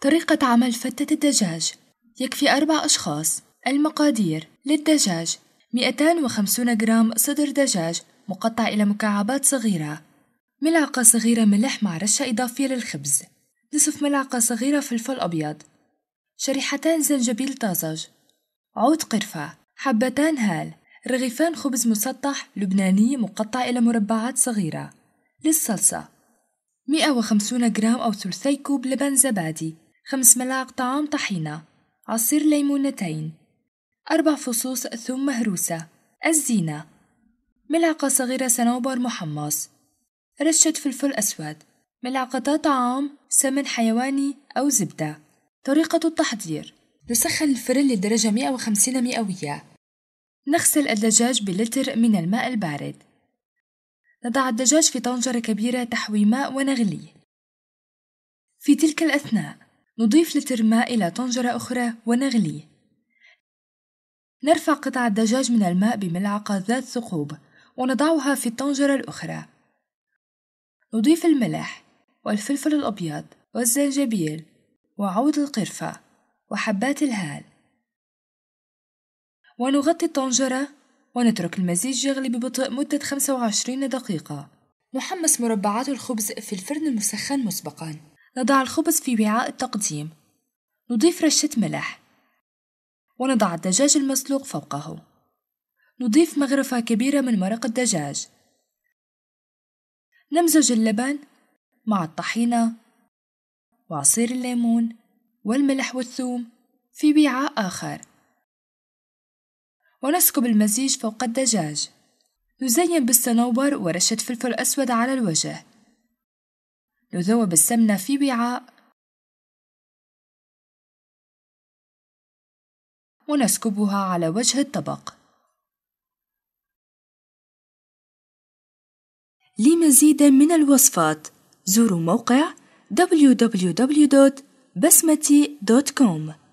طريقة عمل فتة الدجاج يكفي أربع أشخاص المقادير للدجاج 250 جرام صدر دجاج مقطع إلى مكعبات صغيرة ملعقة صغيرة ملح مع رشة إضافية للخبز نصف ملعقة صغيرة فلفل أبيض شريحتان زنجبيل طازج عود قرفة حبتان هال رغيفان خبز مسطح لبناني مقطع إلى مربعات صغيرة للصلصة 150 جرام أو ثلثي كوب لبن زبادي خمس ملاعق طعام طحينة عصير ليمونتين أربع فصوص ثوم مهروسة الزينة ملعقة صغيرة صنوبر محمص رشة فلفل أسود ملعقتا طعام سمن حيواني أو زبدة طريقة التحضير نسخن الفرن لدرجة 150 مئوية نغسل الدجاج بلتر من الماء البارد نضع الدجاج في طنجرة كبيرة تحوي ماء ونغليه في تلك الأثناء نضيف لتر ماء إلى طنجرة أخرى ونغليه نرفع قطع الدجاج من الماء بملعقة ذات ثقوب ونضعها في الطنجرة الأخرى نضيف الملح والفلفل الأبيض والزنجبيل وعود القرفة وحبات الهال ونغطي الطنجرة ونترك المزيج يغلي ببطء مدة 25 دقيقة نحمص مربعات الخبز في الفرن المسخن مسبقاً نضع الخبز في وعاء التقديم نضيف رشة ملح ونضع الدجاج المسلوق فوقه نضيف مغرفة كبيرة من مرق الدجاج نمزج اللبن مع الطحينة وعصير الليمون والملح والثوم في وعاء آخر ونسكب المزيج فوق الدجاج نزين بالصنوبر ورشة فلفل أسود على الوجه نذوب السمنة في وعاء ونسكبها على وجه الطبق لمزيد من الوصفات زوروا موقع www.basmati.com